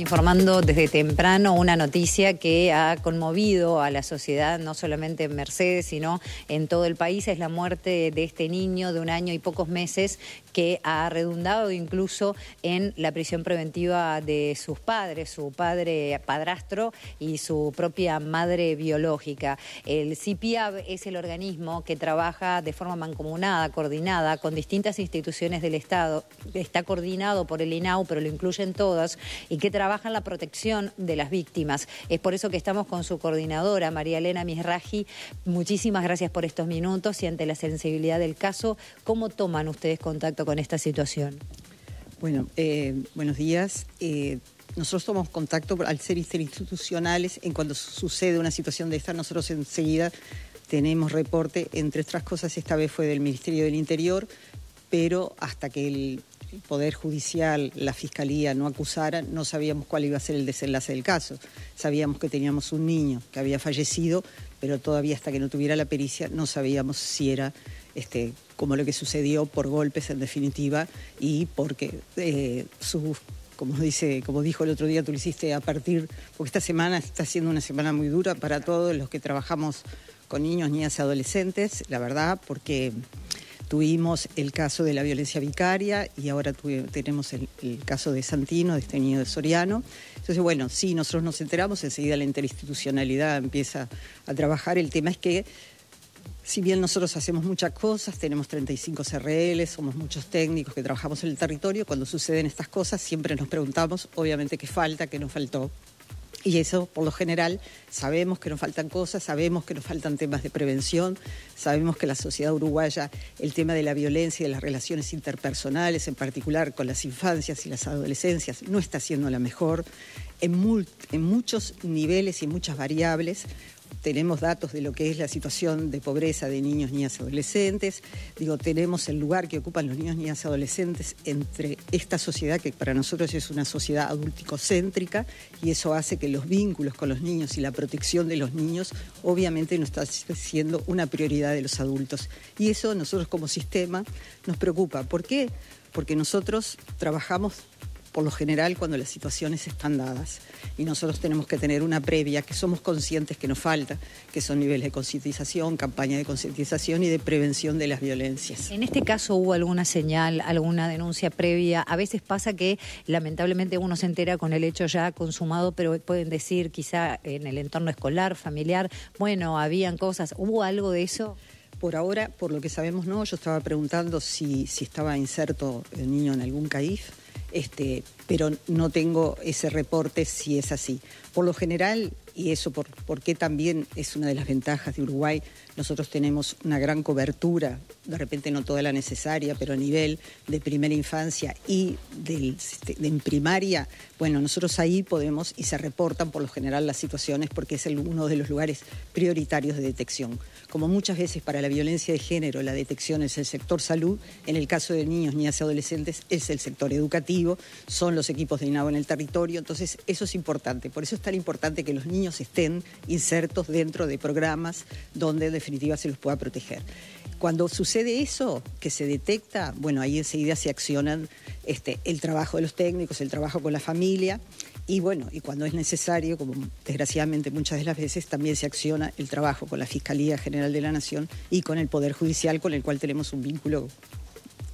informando desde temprano una noticia que ha conmovido a la sociedad, no solamente en Mercedes, sino en todo el país. Es la muerte de este niño de un año y pocos meses que ha redundado incluso en la prisión preventiva de sus padres, su padre padrastro y su propia madre biológica. El CIPIAB es el organismo que trabaja de forma mancomunada, coordinada, con distintas instituciones del Estado. Está coordinado por el INAU, pero lo incluyen todas, y que trabaja en la protección de las víctimas. Es por eso que estamos con su coordinadora, María Elena Misraji. Muchísimas gracias por estos minutos y ante la sensibilidad del caso, ¿cómo toman ustedes contacto con esta situación? Bueno, eh, buenos días. Eh, nosotros tomamos contacto al ser institucionales en cuando sucede una situación de esta, nosotros enseguida tenemos reporte, entre otras cosas, esta vez fue del Ministerio del Interior, pero hasta que el Poder Judicial, la Fiscalía no acusara, no sabíamos cuál iba a ser el desenlace del caso. Sabíamos que teníamos un niño que había fallecido, pero todavía hasta que no tuviera la pericia no sabíamos si era este, como lo que sucedió por golpes en definitiva y porque eh, sus como dice, como dijo el otro día, tú lo hiciste a partir, porque esta semana está siendo una semana muy dura para todos los que trabajamos con niños, niñas y adolescentes, la verdad, porque tuvimos el caso de la violencia vicaria y ahora tenemos el, el, caso de Santino, de este niño de Soriano. Entonces, bueno, sí, nosotros nos enteramos, enseguida la interinstitucionalidad empieza a trabajar. El tema es que si bien nosotros hacemos muchas cosas, tenemos 35 CRL, somos muchos técnicos que trabajamos en el territorio, cuando suceden estas cosas siempre nos preguntamos, obviamente, qué falta, qué nos faltó. Y eso, por lo general, sabemos que nos faltan cosas, sabemos que nos faltan temas de prevención, sabemos que la sociedad uruguaya, el tema de la violencia y de las relaciones interpersonales, en particular con las infancias y las adolescencias, no está siendo la mejor en, en muchos niveles y muchas variables tenemos datos de lo que es la situación de pobreza de niños, niñas, y adolescentes. Digo, tenemos el lugar que ocupan los niños, niñas, y adolescentes entre esta sociedad que para nosotros es una sociedad adulticocéntrica y eso hace que los vínculos con los niños y la protección de los niños obviamente no está siendo una prioridad de los adultos. Y eso nosotros como sistema nos preocupa. ¿Por qué? Porque nosotros trabajamos por lo general cuando las situaciones están dadas. Y nosotros tenemos que tener una previa que somos conscientes que nos falta, que son niveles de concientización, campaña de concientización y de prevención de las violencias. En este caso hubo alguna señal, alguna denuncia previa. A veces pasa que lamentablemente uno se entera con el hecho ya consumado, pero pueden decir quizá en el entorno escolar, familiar, bueno, habían cosas. ¿Hubo algo de eso? Por ahora, por lo que sabemos, no. Yo estaba preguntando si, si estaba inserto el niño en algún CAIF este, pero no tengo ese reporte si es así. Por lo general, y eso por, porque también es una de las ventajas de Uruguay, nosotros tenemos una gran cobertura, de repente no toda la necesaria, pero a nivel de primera infancia y del, este, de, en primaria, bueno, nosotros ahí podemos y se reportan por lo general las situaciones porque es uno de los lugares prioritarios de detección. Como muchas veces para la violencia de género la detección es el sector salud, en el caso de niños, niñas y adolescentes es el sector educativo son los equipos de INAO en el territorio, entonces eso es importante, por eso es tan importante que los niños estén insertos dentro de programas donde en definitiva se los pueda proteger. Cuando sucede eso, que se detecta, bueno, ahí enseguida se accionan este, el trabajo de los técnicos, el trabajo con la familia y bueno, y cuando es necesario, como desgraciadamente muchas de las veces, también se acciona el trabajo con la Fiscalía General de la Nación y con el Poder Judicial, con el cual tenemos un vínculo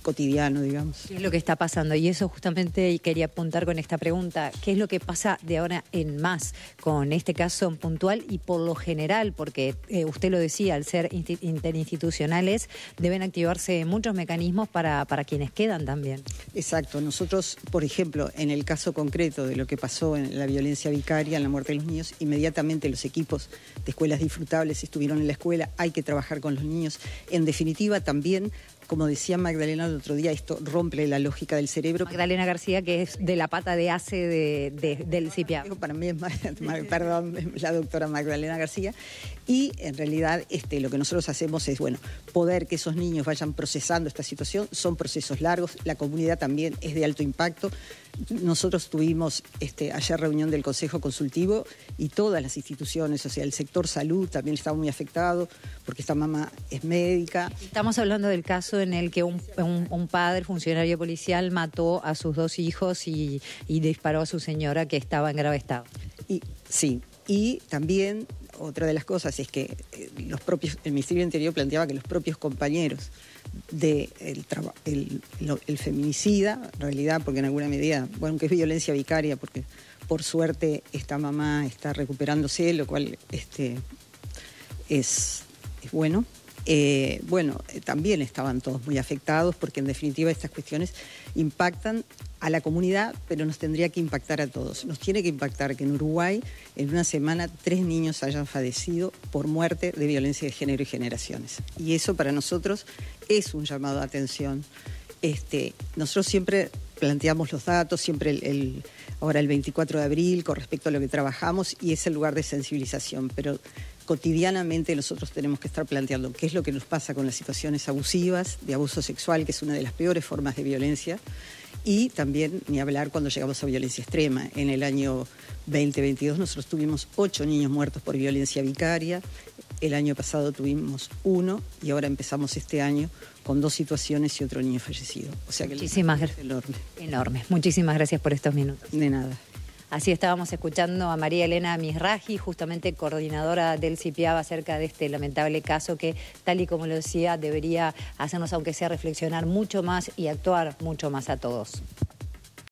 cotidiano, digamos. ¿Qué es lo que está pasando? Y eso justamente quería apuntar con esta pregunta. ¿Qué es lo que pasa de ahora en más con este caso en puntual y por lo general? Porque eh, usted lo decía, al ser interinstitucionales deben activarse muchos mecanismos para, para quienes quedan también. Exacto. Nosotros, por ejemplo, en el caso concreto de lo que pasó en la violencia vicaria, en la muerte de los niños, inmediatamente los equipos de escuelas disfrutables estuvieron en la escuela. Hay que trabajar con los niños. En definitiva, también como decía Magdalena el otro día, esto rompe la lógica del cerebro. Magdalena García, que es de la pata de ACE del CIPIA. Para mí es perdón, la doctora Magdalena García. Y en realidad este, lo que nosotros hacemos es, bueno, poder que esos niños vayan procesando esta situación. Son procesos largos, la comunidad también es de alto impacto. Nosotros tuvimos este, ayer reunión del Consejo Consultivo y todas las instituciones, o sea, el sector salud también estaba muy afectado porque esta mamá es médica. Estamos hablando del caso en el que un, padre, funcionario policial, mató a sus dos hijos y, disparó a su señora que estaba en grave estado. Y, sí, y también otra de las cosas es que eh, los propios, el Ministerio Interior planteaba que los propios compañeros del de el, feminicida, en realidad, porque en alguna medida, bueno, que es violencia vicaria, porque por suerte esta mamá está recuperándose, lo cual este, es, es bueno, eh, bueno, eh, también estaban todos muy afectados porque en definitiva estas cuestiones impactan a la comunidad, pero nos tendría que impactar a todos. Nos tiene que impactar que en Uruguay en una semana tres niños hayan fallecido por muerte de violencia de género y generaciones. Y eso para nosotros es un llamado de atención. Este, nosotros siempre planteamos los datos, siempre el, ahora el 24 de abril, con respecto a lo que trabajamos, y es el lugar de sensibilización. Pero cotidianamente nosotros tenemos que estar planteando qué es lo que nos pasa con las situaciones abusivas, de abuso sexual, que es una de las peores formas de violencia, y también ni hablar cuando llegamos a violencia extrema. En el año 2022 nosotros tuvimos ocho niños muertos por violencia vicaria, el año pasado tuvimos uno y ahora empezamos este año con dos situaciones y otro niño fallecido. O sea que Muchísimas es enorme. Enorme. Muchísimas gracias por estos minutos. De nada. Así estábamos escuchando a María Elena Misraji, justamente coordinadora del CIPIAB acerca de este lamentable caso que, tal y como lo decía, debería hacernos, aunque sea, reflexionar mucho más y actuar mucho más a todos.